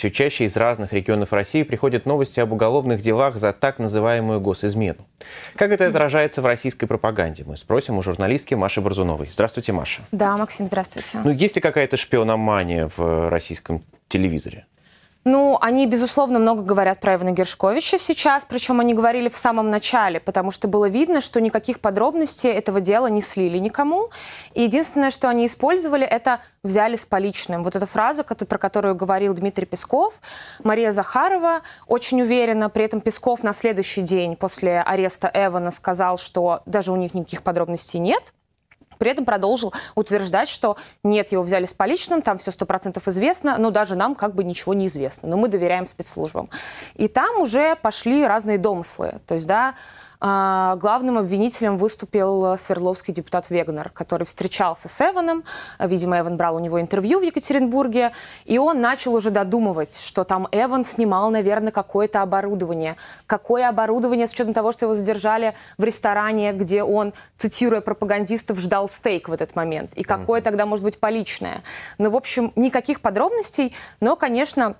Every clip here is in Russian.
Все чаще из разных регионов России приходят новости об уголовных делах за так называемую госизмену. Как это отражается в российской пропаганде? Мы спросим у журналистки Маши Борзуновой. Здравствуйте, Маша. Да, Максим, здравствуйте. Ну, есть ли какая-то шпиономания в российском телевизоре? Ну, они, безусловно, много говорят про Ивана Гершковича сейчас, причем они говорили в самом начале, потому что было видно, что никаких подробностей этого дела не слили никому. И единственное, что они использовали, это «взяли с поличным». Вот эта фраза, про которую говорил Дмитрий Песков, Мария Захарова очень уверенно, при этом Песков на следующий день после ареста Эвана сказал, что даже у них никаких подробностей нет. При этом продолжил утверждать, что нет, его взяли с поличным, там все сто процентов известно, но даже нам как бы ничего не известно, но мы доверяем спецслужбам. И там уже пошли разные домыслы. То есть, да, а, главным обвинителем выступил э, свердловский депутат Вегнер, который встречался с Эваном. Видимо, Эван брал у него интервью в Екатеринбурге, и он начал уже додумывать, что там Эван снимал, наверное, какое-то оборудование. Какое оборудование, с учетом того, что его задержали в ресторане, где он, цитируя пропагандистов, ждал стейк в этот момент. И какое тогда может быть поличное. Ну, в общем, никаких подробностей, но, конечно,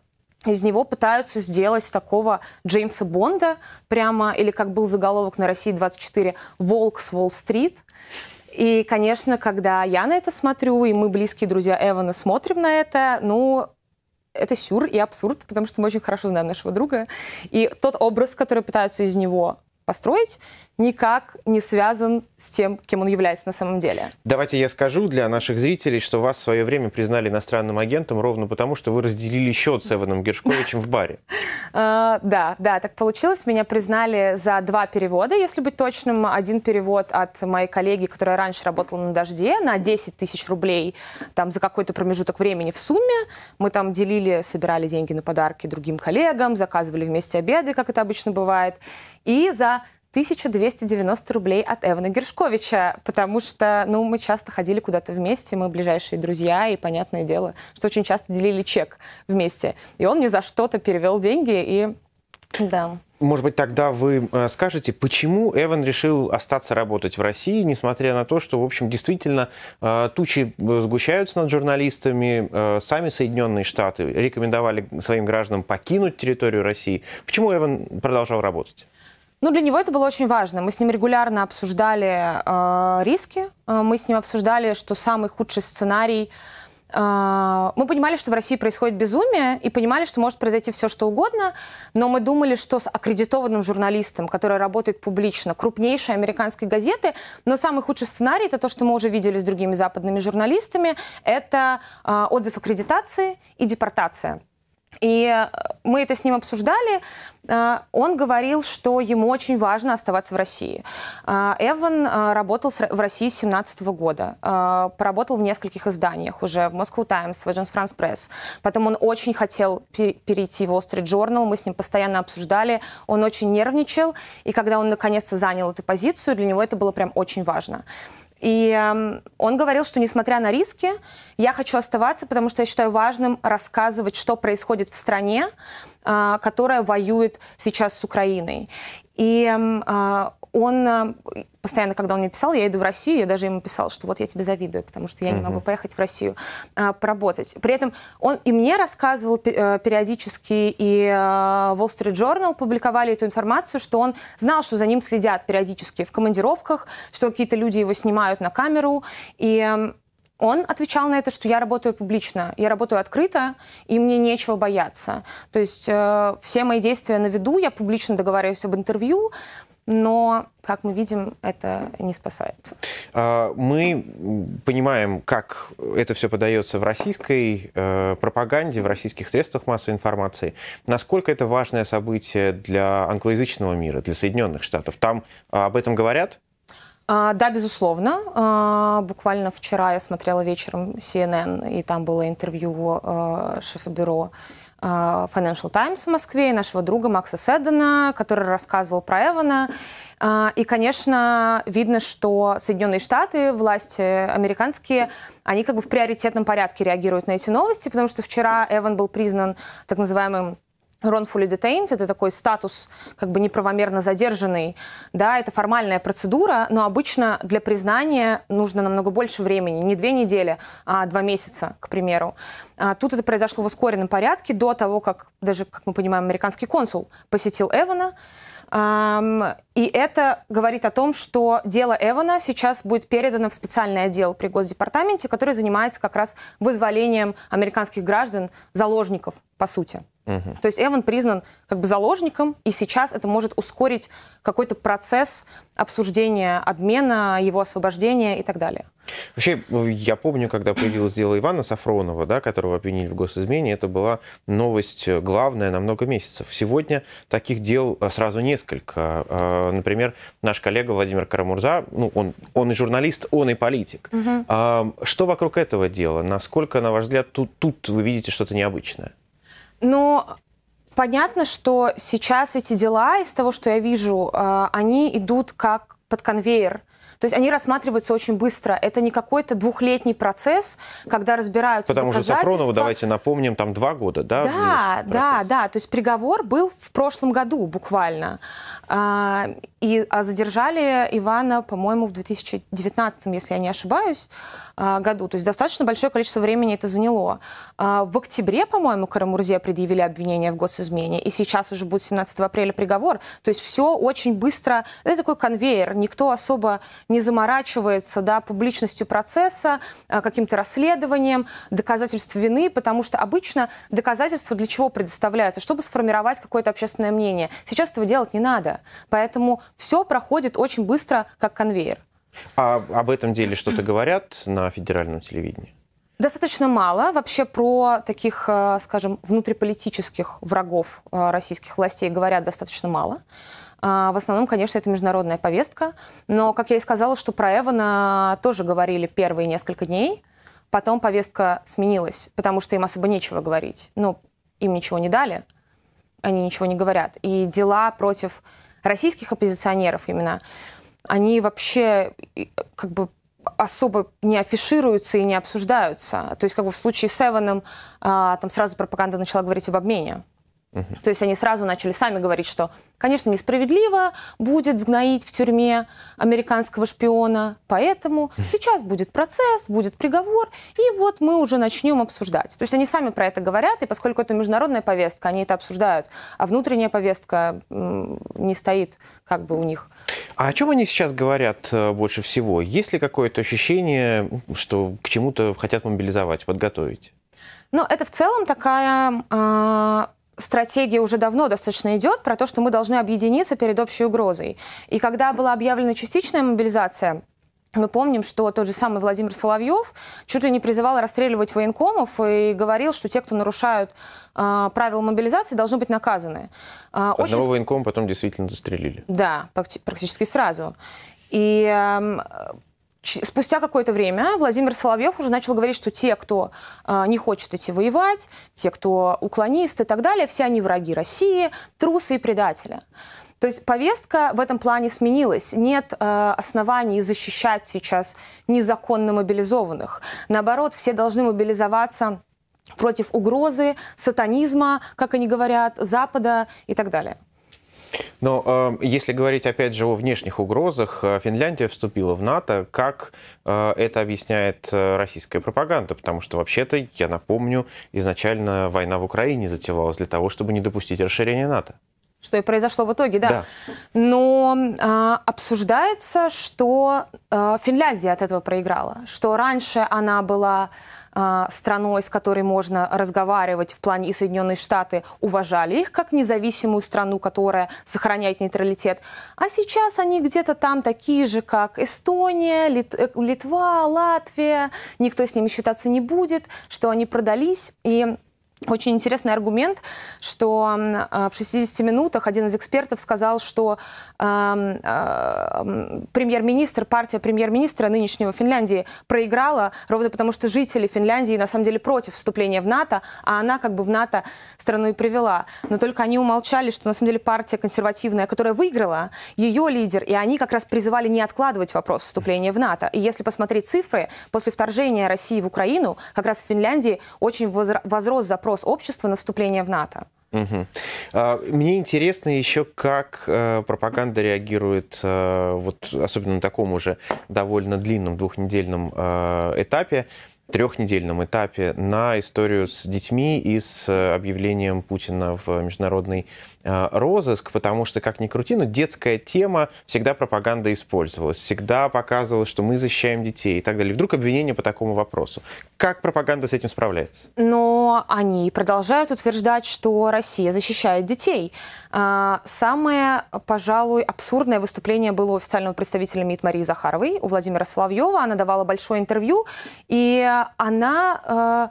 из него пытаются сделать такого Джеймса Бонда прямо, или как был заголовок на России 24, «Волк с Уолл-стрит». И, конечно, когда я на это смотрю, и мы, близкие друзья Эвана, смотрим на это, ну, это сюр и абсурд, потому что мы очень хорошо знаем нашего друга. И тот образ, который пытаются из него построить, никак не связан с тем, кем он является на самом деле. Давайте я скажу для наших зрителей, что вас в свое время признали иностранным агентом ровно потому, что вы разделили счет с Эваном Гершковичем в баре. А, да, да, так получилось. Меня признали за два перевода, если быть точным. Один перевод от моей коллеги, которая раньше работала на «Дожде», на 10 тысяч рублей там за какой-то промежуток времени в сумме. Мы там делили, собирали деньги на подарки другим коллегам, заказывали вместе обеды, как это обычно бывает и за 1290 рублей от Эвана Гершковича, потому что, ну, мы часто ходили куда-то вместе, мы ближайшие друзья, и понятное дело, что очень часто делили чек вместе. И он мне за что-то перевел деньги, и да. Может быть, тогда вы э, скажете, почему Эван решил остаться работать в России, несмотря на то, что, в общем, действительно э, тучи э, сгущаются над журналистами, сами Соединенные Штаты рекомендовали своим гражданам покинуть территорию России. Почему Эван продолжал работать? Ну, для него это было очень важно. Мы с ним регулярно обсуждали э, риски, э, мы с ним обсуждали, что самый худший сценарий э, мы понимали, что в России происходит безумие, и понимали, что может произойти все, что угодно, но мы думали, что с аккредитованным журналистом, который работает публично, крупнейшей американской газеты, но самый худший сценарий, это то, что мы уже видели с другими западными журналистами, это э, отзыв аккредитации и депортация. И мы это с ним обсуждали, а, он говорил, что ему очень важно оставаться в России. А, Эван а, работал в России с 17 года, поработал в нескольких изданиях уже, в Moscow Times, в Agence France Press. Потом он очень хотел перейти в Wall Street Journal, мы с ним постоянно обсуждали, он очень нервничал, и когда он наконец-то занял эту позицию, для него это было прям очень важно. И эм, он говорил, что несмотря на риски, я хочу оставаться, потому что я считаю важным рассказывать, что происходит в стране, а, которая воюет сейчас с Украиной. И а, он а, постоянно, когда он мне писал, я иду в Россию, я даже ему писала, что вот я тебе завидую, потому что я не могу поехать в Россию а, поработать. При этом он и мне рассказывал э, периодически, и Wall Street Journal публиковали эту информацию, что он знал, что за ним следят периодически в командировках, что какие-то люди его снимают на камеру, и он отвечал на это, что я работаю публично, я работаю открыто, и мне нечего бояться. То есть э, все мои действия на виду, я публично договариваюсь об интервью, но, как мы видим, это не спасает. А, мы понимаем, как это все подается в российской э, пропаганде, в российских средствах массовой информации. Насколько это важное событие для англоязычного мира, для Соединенных Штатов? Там а, об этом говорят? А, да, безусловно. А, буквально вчера я смотрела вечером CNN, и там было интервью а, шефа бюро Financial Times в Москве и нашего друга Макса Седана, который рассказывал про Эвана. И, конечно, видно, что Соединенные Штаты, власти американские, они как бы в приоритетном порядке реагируют на эти новости, потому что вчера Эван был признан так называемым wrongfully detained, это такой статус как бы неправомерно задержанный, да, это формальная процедура, но обычно для признания нужно намного больше времени, не две недели, а два месяца, к примеру. А тут это произошло в ускоренном порядке до того, как даже, как мы понимаем, американский консул посетил Эвана, и это говорит о том, что дело Эвана сейчас будет передано в специальный отдел при Госдепартаменте, который занимается как раз вызволением американских граждан, заложников, по сути. То есть Эван признан как бы заложником, и сейчас это может ускорить какой-то процесс обсуждения обмена, его освобождения и так далее. Вообще, э, я помню, когда появилось дело Ивана Сафронова, да, которого обвинили в госизмене, это была новость э, главная на много месяцев. Сегодня таких дел э, сразу несколько. Например, наш коллега Владимир Карамурза, ну, он, он и журналист, он и политик. Угу. Что вокруг этого дела? Насколько, на ваш взгляд, тут, тут вы видите что-то необычное? Но ну, понятно, что сейчас эти дела, из того, что я вижу, а, они идут как под конвейер. То есть они рассматриваются очень быстро. Это не какой-то двухлетний процесс, когда разбираются Потому что Сафронову, давайте напомним, там два года, да? Да, да, да. То есть приговор был в прошлом году буквально. А, и а задержали Ивана, по-моему, в 2019, если я не ошибаюсь, а, году. То есть достаточно большое количество времени это заняло. В октябре, по-моему, Карамурзе предъявили обвинение в госизмене, и сейчас уже будет 17 апреля приговор. То есть все очень быстро. Это такой конвейер. Никто особо не заморачивается да, публичностью процесса, э, каким-то расследованием, доказательств вины, потому что обычно доказательства для чего предоставляются? Чтобы сформировать какое-то общественное мнение. Сейчас этого делать не надо. Поэтому все проходит очень быстро, как конвейер. А об этом деле что-то говорят на федеральном телевидении? Достаточно мало вообще про таких, э, скажем, внутриполитических врагов э, российских властей говорят достаточно мало. А, в основном, конечно, это международная повестка. Но, как я и сказала, что про Эвана тоже говорили первые несколько дней. Потом повестка сменилась, потому что им особо нечего говорить. Ну, им ничего не дали, они ничего не говорят. И дела против российских оппозиционеров именно, они вообще как бы особо не афишируются и не обсуждаются. То есть как бы в случае с Эваном а, там сразу пропаганда начала говорить об обмене. Угу. То есть они сразу начали сами говорить, что, конечно, несправедливо будет сгноить в тюрьме американского шпиона, поэтому сейчас будет процесс, будет приговор, и вот мы уже начнем обсуждать. То есть они сами про это говорят, и поскольку это международная повестка, они это обсуждают, а внутренняя повестка не стоит как бы у них. А о чем они сейчас говорят э, больше всего? Есть ли какое-то ощущение, что к чему-то хотят мобилизовать, подготовить? Ну, это в целом такая э, стратегия уже давно достаточно идет про то, что мы должны объединиться перед общей угрозой. И когда была объявлена частичная мобилизация, мы помним, что тот же самый Владимир Соловьев чуть ли не призывал расстреливать военкомов и говорил, что те, кто нарушают э, правила мобилизации, должны быть наказаны. А, Одного очень... военкома потом действительно застрелили. Да, практически сразу. И э, спустя какое-то время Владимир Соловьев уже начал говорить, что те, кто э, не хочет идти воевать, те, кто уклонисты и так далее, все они враги России, трусы и предатели. То есть повестка в этом плане сменилась. Нет э, оснований защищать сейчас незаконно мобилизованных. Наоборот, все должны мобилизоваться против угрозы, сатанизма, как они говорят, Запада и так далее. Но эм, если говорить, опять же, о внешних угрозах, э, Финляндия вступила в НАТО. Как э, это объясняет э, российская пропаганда? Потому что, вообще-то, я напомню, изначально война в Украине затевалась для того, чтобы не допустить расширения НАТО что и произошло в итоге, да. да. Но э, обсуждается, что э, Финляндия от этого проиграла, что раньше она была а, страной, с которой можно разговаривать в плане и Соединенные Штаты, уважали их как независимую страну, которая сохраняет нейтралитет. А сейчас они где-то там такие же, как Эстония, Лит... Э, Литва, Латвия. Никто с ними считаться не будет, что они продались. И очень интересный аргумент, что э, в 60 минутах один из экспертов сказал, что э, э, премьер-министр, партия премьер-министра нынешнего Финляндии проиграла ровно потому, что жители Финляндии на самом деле против вступления в НАТО, а она как бы в НАТО страну и привела. Но только они умолчали, что на самом деле партия консервативная, которая выиграла, ее лидер, и они как раз призывали не откладывать вопрос вступления в НАТО. И если посмотреть цифры, после вторжения России в Украину, как раз в Финляндии очень возрос запрос запрос общества на вступление в НАТО. Угу. Мне интересно еще, как э, пропаганда реагирует, э, вот особенно на таком уже довольно длинном двухнедельном э, этапе трехнедельном этапе на историю с детьми и с э, объявлением Путина в международный э, розыск, потому что, как ни крути, но детская тема всегда пропаганда использовалась, всегда показывалось, что мы защищаем детей и так далее. Вдруг обвинение по такому вопросу. Как пропаганда с этим справляется? Но они продолжают утверждать, что Россия защищает детей. А, самое, пожалуй, абсурдное выступление было у официального представителя МИД Марии Захаровой, у Владимира Соловьева. Она давала большое интервью, и она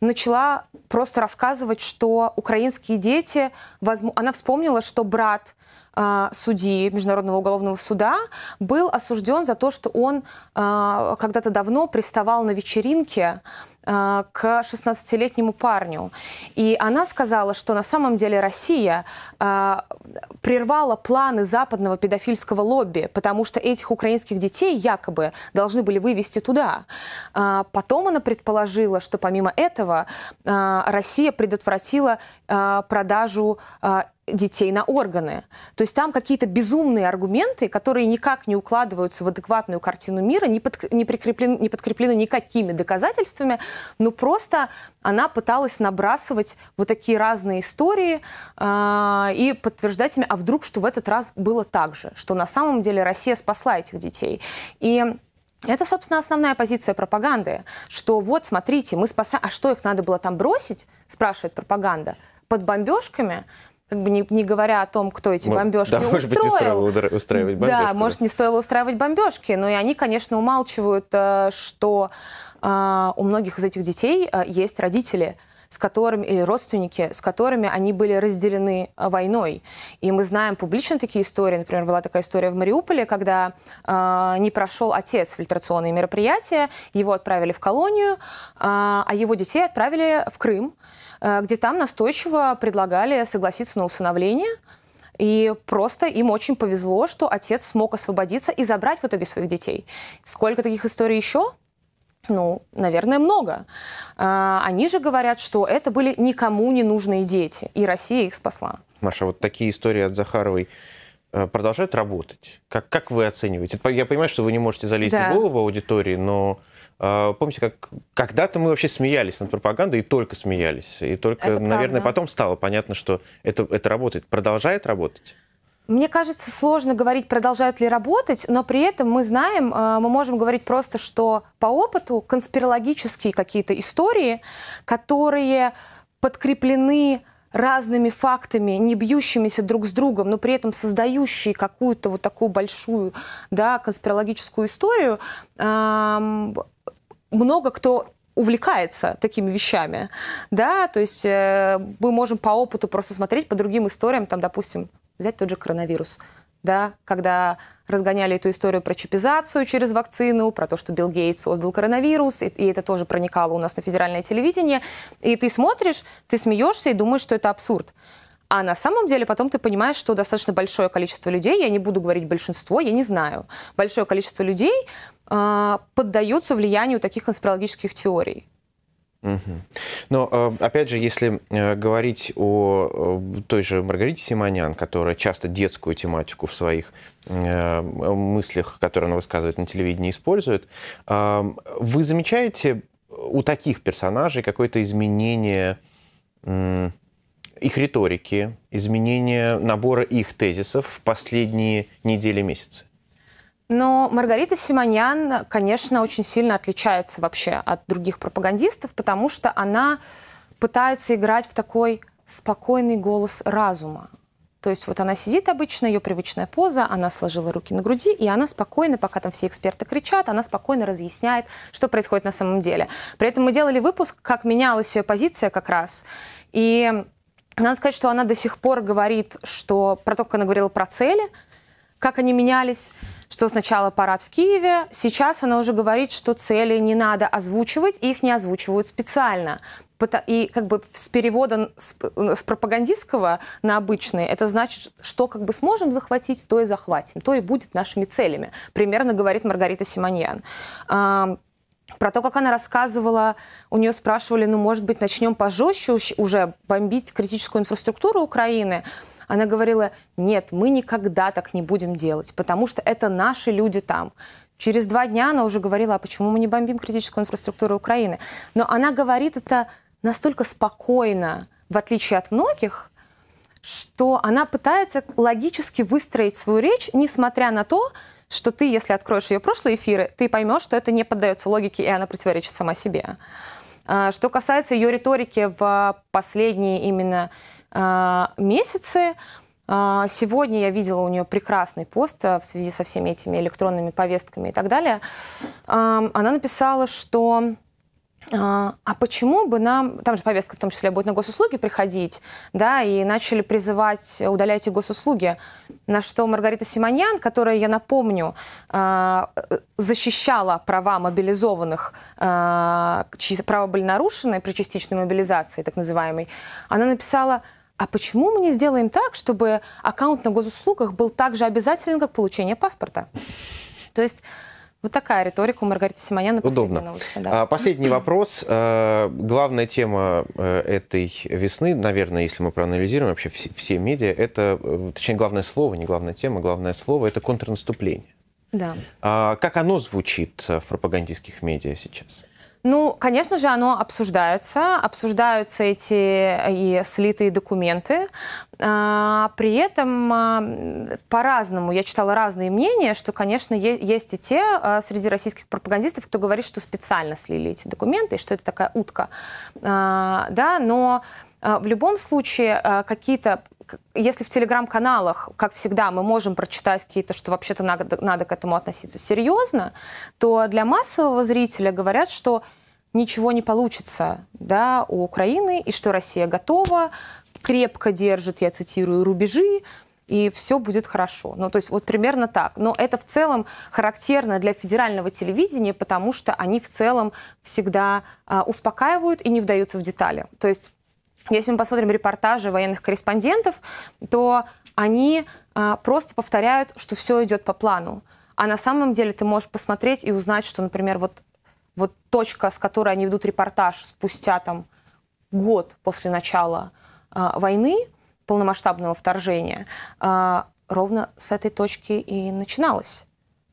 э, начала просто рассказывать, что украинские дети, она вспомнила, что брат э, судьи Международного уголовного суда был осужден за то, что он э, когда-то давно приставал на вечеринке а, к 16-летнему парню. И она сказала, что на самом деле Россия э, прервала планы западного педофильского лобби, потому что этих украинских детей якобы должны были вывести туда. Э, потом она предположила, что помимо этого э, Россия предотвратила э, продажу э, детей на органы. То есть там какие-то безумные аргументы, которые никак не укладываются в адекватную картину мира, не, под, не, прикреплены, не подкреплены никакими доказательствами, но просто она пыталась набрасывать вот такие разные истории э, и подтверждать ими, а вдруг, что в этот раз было так же, что на самом деле Россия спасла этих детей. И это, собственно, основная позиция пропаганды, что вот, смотрите, мы спасаем... А что, их надо было там бросить? Спрашивает пропаганда под бомбежками, как бы не, не говоря о том, кто эти бомбежки да, устроил. может быть, не стоило устраивать бомбежки. Да, да, может, не стоило устраивать бомбежки, но и они, конечно, умалчивают, э, что э, у многих из этих детей э, есть родители, с которыми, или родственники, с которыми они были разделены э, войной. И мы знаем публично такие истории. Например, была такая история в Мариуполе, когда э, не прошел отец фильтрационные мероприятия, его отправили в колонию, э, а его детей отправили в Крым, э, где там настойчиво предлагали согласиться на усыновление. И просто им очень повезло, что отец смог освободиться и забрать в итоге своих детей. Сколько таких историй еще? Ну, наверное, много. А, они же говорят, что это были никому не нужные дети, и Россия их спасла. Маша, вот такие истории от Захаровой э, продолжают работать? Как, как вы оцениваете? Я понимаю, что вы не можете залезть да. в голову аудитории, но э, помните, как когда-то мы вообще смеялись над пропагандой и только смеялись. И только, это наверное, правда. потом стало понятно, что это, это работает. Продолжает работать? Мне кажется, сложно говорить, продолжают ли работать, но при этом мы знаем, э, мы можем говорить просто, что по опыту конспирологические какие-то истории, которые подкреплены разными фактами, не бьющимися друг с другом, но при этом создающие какую-то вот такую большую да, конспирологическую историю, много кто увлекается такими вещами, да, то есть э, мы можем по опыту просто смотреть по другим историям, там, допустим, Взять тот же коронавирус. Да, когда разгоняли эту историю про чипизацию через вакцину, про то, что Билл Гейтс создал коронавирус, и, и это тоже проникало у нас на федеральное телевидение. И ты смотришь, ты смеешься и думаешь, что это абсурд. А на самом деле потом ты понимаешь, что достаточно большое количество людей, я не буду говорить большинство, я не знаю, большое количество людей э, поддаются влиянию таких конспирологических теорий. Но, э, опять же, если э, говорить о э, той же Маргарите Симонян, которая часто детскую тематику в своих мыслях, которые она высказывает на телевидении, использует, вы замечаете у таких персонажей какое-то изменение их риторики, изменение набора их тезисов в последние недели, месяца? Но Маргарита Симоньян, конечно, очень сильно отличается вообще от других пропагандистов, потому что она пытается играть в такой спокойный голос разума. То есть вот она сидит обычно, ее привычная поза, она сложила руки на груди, и она спокойно, пока там все эксперты кричат, она спокойно разъясняет, что происходит на самом деле. При этом мы делали выпуск, как менялась ее позиция как раз. И надо сказать, что она до сих пор говорит, что про то, как она говорила про цели – как они менялись, что сначала парад в Киеве, сейчас она уже говорит, что цели не надо озвучивать, их не озвучивают специально. И как бы с перевода с, пропагандистского на обычный, это значит, что как бы сможем захватить, то и захватим, то и будет нашими целями. Примерно говорит Маргарита Симоньян. Про то, как она рассказывала, у нее спрашивали, ну, может быть, начнем пожестче уже бомбить критическую инфраструктуру Украины. Она говорила, нет, мы никогда так не будем делать, потому что это наши люди там. Через два дня она уже говорила, а почему мы не бомбим критическую инфраструктуру Украины? Но она говорит это настолько спокойно, в отличие от многих, что она пытается логически выстроить свою речь, несмотря на то, что ты, если откроешь ее прошлые эфиры, ты поймешь, что это не поддается логике, и она противоречит сама себе. А, что касается ее риторики в последние именно а, месяцы. А, сегодня я видела у нее прекрасный пост а, в связи со всеми этими электронными повестками и так далее. Она написала, что а почему бы нам, там же повестка в том числе будет на госуслуги приходить, да, и начали призывать, удаляйте госуслуги, на что Маргарита Симоньян, которая, я напомню, защищала права мобилизованных, чьи права были нарушены при частичной мобилизации, так называемой, она написала, а почему мы не сделаем так, чтобы аккаунт на госуслугах был так же обязателен, как получение паспорта? То есть вот такая риторика у Маргариты Симоняна. Удобно. Новости, да. А, последний вопрос. А, главная тема э, этой весны, наверное, если мы проанализируем вообще все, все медиа, это, э, точнее, главное слово, не главная тема, главное слово, это контрнаступление. Да. А, как оно звучит э, в пропагандистских медиа сейчас? Ну, конечно же, оно обсуждается. Обсуждаются эти э, и слитые документы. А, при этом а, по-разному, я читала разные мнения, что, конечно, есть и те а, среди российских пропагандистов, кто говорит, что специально слили эти документы, что это такая утка. Да, но в любом случае какие-то если в телеграм-каналах, как всегда, мы можем прочитать какие-то, что вообще-то надо, надо к этому относиться серьезно, то для массового зрителя говорят, что ничего не получится да, у Украины, и что Россия готова, крепко держит, я цитирую, рубежи, и все будет хорошо. Ну, то есть вот примерно так. Но это в целом характерно для федерального телевидения, потому что они в целом всегда э, успокаивают и не вдаются в детали. То есть если мы посмотрим репортажи военных корреспондентов, то они а, просто повторяют, что все идет по плану. А на самом деле ты можешь посмотреть и узнать, что, например, вот, вот точка, с которой они ведут репортаж спустя там год после начала а, войны, полномасштабного вторжения, а, ровно с этой точки и начиналось.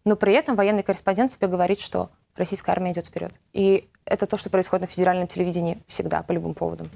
Но при этом военный корреспондент тебе говорит, что российская армия идет вперед. И это то, что происходит на федеральном телевидении всегда, по любым поводам.